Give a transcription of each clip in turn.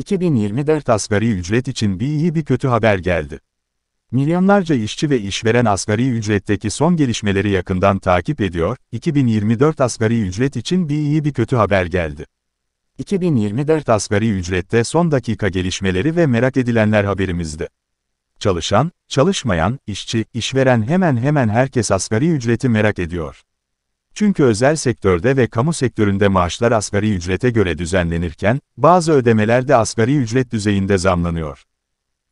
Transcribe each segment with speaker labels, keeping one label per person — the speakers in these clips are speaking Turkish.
Speaker 1: 2024 asgari ücret için bir iyi bir kötü haber geldi. Milyonlarca işçi ve işveren asgari ücretteki son gelişmeleri yakından takip ediyor, 2024 asgari ücret için bir iyi bir kötü haber geldi. 2024 asgari ücrette son dakika gelişmeleri ve merak edilenler haberimizdi. Çalışan, çalışmayan, işçi, işveren hemen hemen herkes asgari ücreti merak ediyor. Çünkü özel sektörde ve kamu sektöründe maaşlar asgari ücrete göre düzenlenirken, bazı ödemeler de asgari ücret düzeyinde zamlanıyor.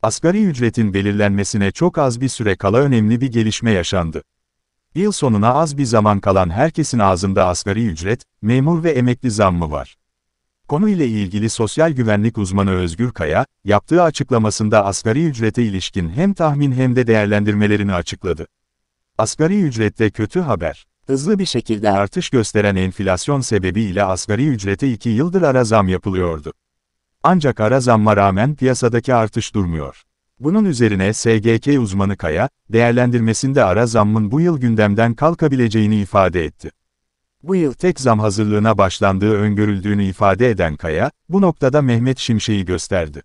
Speaker 1: Asgari ücretin belirlenmesine çok az bir süre kala önemli bir gelişme yaşandı. Yıl sonuna az bir zaman kalan herkesin ağzında asgari ücret, memur ve emekli zammı var. Konu ile ilgili sosyal güvenlik uzmanı Özgür Kaya, yaptığı açıklamasında asgari ücrete ilişkin hem tahmin hem de değerlendirmelerini açıkladı. Asgari ücrette kötü haber. Hızlı bir şekilde artış gösteren enflasyon sebebiyle asgari ücrete 2 yıldır ara zam yapılıyordu. Ancak ara zamma rağmen piyasadaki artış durmuyor. Bunun üzerine SGK uzmanı Kaya, değerlendirmesinde ara zammın bu yıl gündemden kalkabileceğini ifade etti. Bu yıl tek zam hazırlığına başlandığı öngörüldüğünü ifade eden Kaya, bu noktada Mehmet Şimşek'i gösterdi.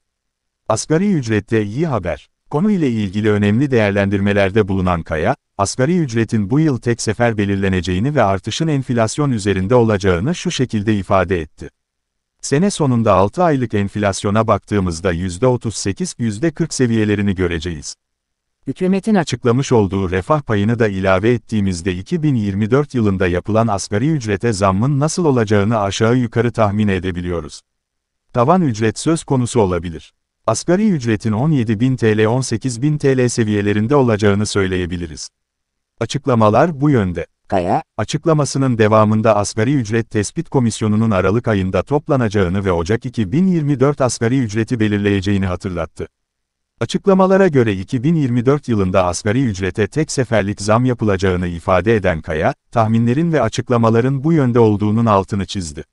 Speaker 1: Asgari ücrette iyi haber. Konuyla ilgili önemli değerlendirmelerde bulunan Kaya, asgari ücretin bu yıl tek sefer belirleneceğini ve artışın enflasyon üzerinde olacağını şu şekilde ifade etti. Sene sonunda 6 aylık enflasyona baktığımızda %38-%40 seviyelerini göreceğiz. Hükümetin açıklamış olduğu refah payını da ilave ettiğimizde 2024 yılında yapılan asgari ücrete zammın nasıl olacağını aşağı yukarı tahmin edebiliyoruz. Tavan ücret söz konusu olabilir. Asgari ücretin 17.000 TL 18.000 TL seviyelerinde olacağını söyleyebiliriz. Açıklamalar bu yönde. Kaya, açıklamasının devamında Asgari Ücret Tespit Komisyonu'nun Aralık ayında toplanacağını ve Ocak 2024 asgari ücreti belirleyeceğini hatırlattı. Açıklamalara göre 2024 yılında asgari ücrete tek seferlik zam yapılacağını ifade eden Kaya, tahminlerin ve açıklamaların bu yönde olduğunun altını çizdi.